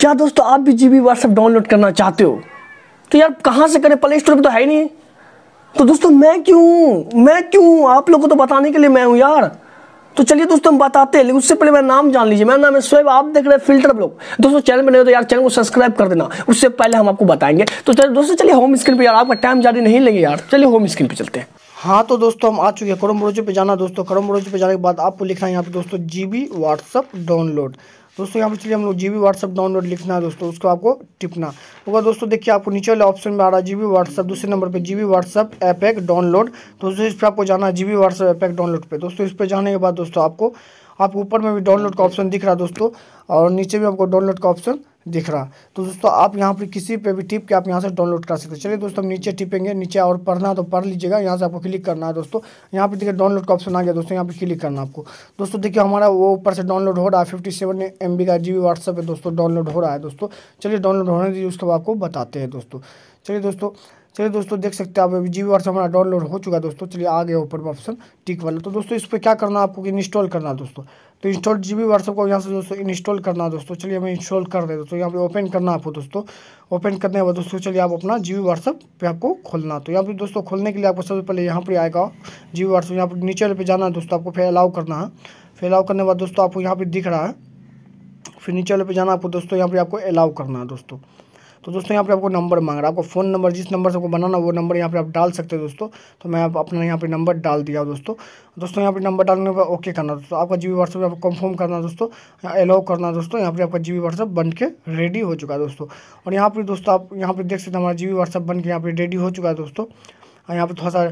क्या दोस्तों आप भी जी बी व्हाट्सएप डाउनलोड करना चाहते हो तो यार कहाँ से करें प्ले स्टोर पर तो है ही नहीं तो दोस्तों मैं क्यों मैं क्यों आप लोगों को तो बताने के लिए मैं हूँ यार तो चलिए दोस्तों हम बताते हैं लेकिन उससे पहले मैं नाम जान लीजिए मेरा नाम है स्वयं आप देख रहे हैं फिल्टर ब्लॉग दोस्तों चैनल में नहीं तो यार चैनल को सब्सक्राइब कर देना उससे पहले हम आपको बताएंगे तो चलिए दोस्तों चलिए होम स्क्रीन पे यार आपका टाइम जारी नहीं लगे यार चलिए होम स्क्रीन पे चलते हैं हाँ तो दोस्तों हम आ चुके हैं करम ब्रोजर पे जाना दोस्तों करम ब्रोजर पे जाने के बाद आपको लिखना है यहाँ पे दोस्तों जी बी व्हाट्सअप डाउनलोड दोस्तों यहाँ पर चलिए हम लोग जी बी व्हाट्सअप डाउनलोड लिखना है दोस्तों उसको आपको टिपना होगा दोस्तों देखिए आपको नीचे वाले ऑप्शन में आ रहा है जी बी व्हाट्सअप दूसरे नंबर पर जी बी व्हाट्सअप ऐप एक डाउनलोड तो दोस्तों इस पर आपको जाना है जी बी व्हाट्सअप ऐप एक डाउनलोड पर दोस्तों इस पर जाने के बाद दोस्तों आपको आपको ऊपर में भी डाउनलोड का ऑप्शन दिख रहा है दोस्तों और नीचे भी आपको डाउनलोड का ऑप्शन दिख रहा तो दोस्तों आप यहाँ पर किसी पे भी टिप के आप यहाँ से डाउनलोड कर सकते हैं चलिए दोस्तों हम नीचे टिपेंगे नीचे और पढ़ना तो पढ़ लीजिएगा यहाँ से आपको क्लिक करना है दोस्तों यहाँ पर देखिए डाउनलोड का ऑप्शन आ गया दोस्तों यहाँ पर क्लिक करना आपको दोस्तों देखिए हमारा वो ऊपर से डाउनलोड हो रहा है फिफ्टी सेवन एम बी का जी बी व्हाट्सअप है दोस्तों डाउनलोड हो रहा है दोस्तों चलिए डाउनलोड होने दीजिए उसके बाद आपको बताते हैं दोस्तों चलिए दोस्तों चलिए दोस्तों देख सकते हैं आप जी वर्स हमारा डाउनलोड हो चुका है दोस्तों चलिए आ गया ऊपर में ऑप्शन टिक वाला तो दोस्तों इस पर क्या करना है आपको इंस्टॉल करना है दोस्तों तो इंस्टॉल जी बी व्हाट्सअप को यहाँ से दोस्तों इंस्टॉल करना है दोस्तों चलिए हमें इंस्टॉल कर दे दोस्तों यहाँ पे ओपन करना आपको दोस्तों ओपन करने के बाद दोस्तों चलिए आप अपना जी बी व्हाट्सअप पर आपको खोलना तो यहाँ पे दोस्तों खोलने के लिए आपको सबसे पहले यहाँ पर आएगा जी बी व्हाट्सअप यहाँ पर नीचे पर जाना है दोस्तों आपको फिर अलाउ करना है फिर अलाउ करने के बाद दोस्तों आपको यहाँ पर दिख रहा है फिर नीचे पर जाना आपको दोस्तों यहाँ पर आपको अलाउ करना है दोस्तों तो दोस्तों यहाँ पर आपको नंबर मांग रहा है आपको फ़ोन नंबर जिस नंबर से आपको बनाना वो नंबर यहाँ पर आप डाल सकते हो दोस्तों तो मैं आप अपना यहाँ पर नंबर डाल दिया दोस्तों दोस्तों यहाँ पर नंबर डालने पर ओके करना दोस्तों आपका जी व्हाट्सएप आपको कन्फर्म करना दोस्तों अलाउ करना दोस्तों यहाँ पर आपका जी वी व्हाट्सअप बन के रेडी हो चुका है दोस्तों और यहाँ पर दोस्तों आप यहाँ पर देख सकते हमारा जी वी व्हाट्सएप बन के यहाँ पर रेडी हो चुका है दोस्तों यहाँ पर थोड़ा सा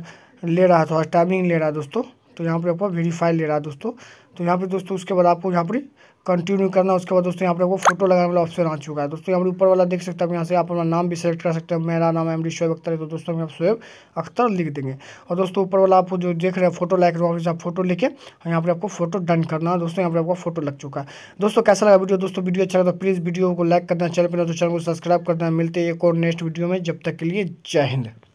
ले रहा है थोड़ा टाइमिंग ले रहा है दोस्तों तो यहाँ पर आपको वेरीफाई ले रहा है दोस्तों तो यहाँ पर दोस्तों उसके बाद आपको यहाँ पर कंटिन्यू करना उसके बाद दोस्तों यहाँ पर आपको फोटो लगाने वाला ऑप्शन आ चुका है दोस्तों यहाँ पर ऊपर वाला देख सकते हैं यहाँ से आप अपना नाम भी सेलेक्ट कर सकते हैं मेरा नाम डी शोएब अख्तर है तो दोस्तों हम शोएब अख्तर लिख देंगे और दोस्तों ऊपर वाला आपको जो देख रहे हैं फोटो लाइक वहाँ से आप फोटो और यहाँ पर आपको फोटो डन करना है दोस्तों यहाँ पर आपको फोटो लग चुका है दोस्तों कैसा लगा वीडियो दोस्तों वीडियो अच्छा लगा तो प्लीज़ वीडियो को लाइक करना चैनल पर तो चैनल को सब्सक्राइब करना मिलते हैं एक और नेक्स्ट वीडियो में जब तक के लिए जय हिंद